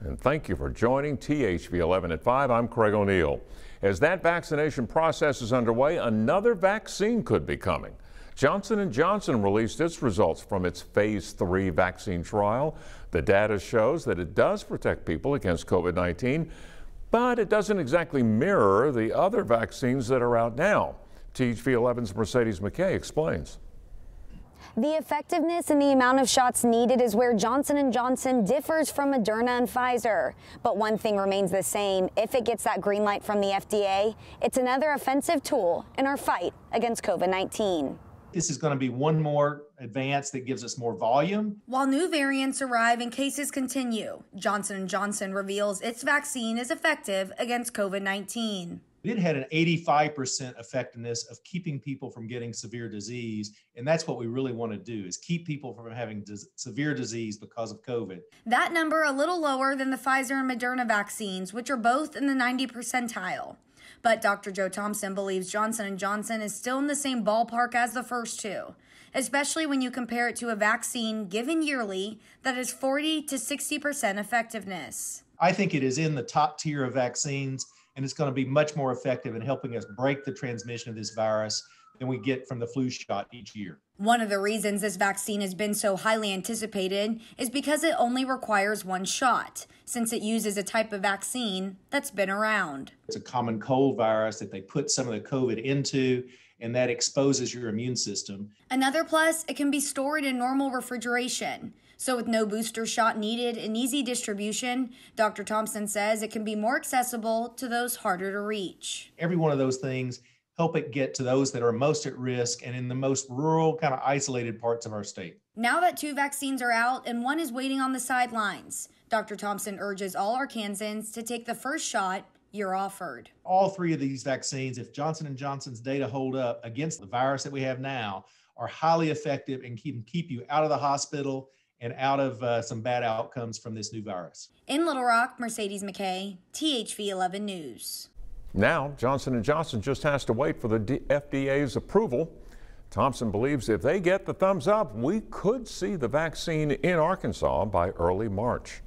and thank you for joining THV 11 at 5. I'm Craig O'Neill. As that vaccination process is underway, another vaccine could be coming. Johnson & Johnson released its results from its phase 3 vaccine trial. The data shows that it does protect people against COVID-19, but it doesn't exactly mirror the other vaccines that are out now. THV 11's Mercedes McKay explains. The effectiveness and the amount of shots needed is where Johnson & Johnson differs from Moderna and Pfizer. But one thing remains the same. If it gets that green light from the FDA, it's another offensive tool in our fight against COVID-19 this is going to be one more advance that gives us more volume. While new variants arrive and cases continue, Johnson & Johnson reveals its vaccine is effective against COVID-19 it had an 85% effectiveness of keeping people from getting severe disease and that's what we really want to do is keep people from having dis- severe disease because of covid that number a little lower than the pfizer and moderna vaccines which are both in the 90 percentile but dr joe thompson believes johnson & johnson is still in the same ballpark as the first two especially when you compare it to a vaccine given yearly that is 40 to 60% effectiveness i think it is in the top tier of vaccines and it's going to be much more effective in helping us break the transmission of this virus than we get from the flu shot each year. One of the reasons this vaccine has been so highly anticipated is because it only requires one shot, since it uses a type of vaccine that's been around. It's a common cold virus that they put some of the COVID into, and that exposes your immune system. Another plus, it can be stored in normal refrigeration. So, with no booster shot needed and easy distribution, Dr. Thompson says it can be more accessible to those harder to reach. Every one of those things help it get to those that are most at risk and in the most rural, kind of isolated parts of our state. Now that two vaccines are out and one is waiting on the sidelines, Dr. Thompson urges all Arkansans to take the first shot you're offered. All three of these vaccines, if Johnson & Johnson's data hold up against the virus that we have now, are highly effective and can keep you out of the hospital and out of uh, some bad outcomes from this new virus. In Little Rock, Mercedes McKay, THV 11 News. Now, Johnson & Johnson just has to wait for the FDA's approval. Thompson believes if they get the thumbs up, we could see the vaccine in Arkansas by early March.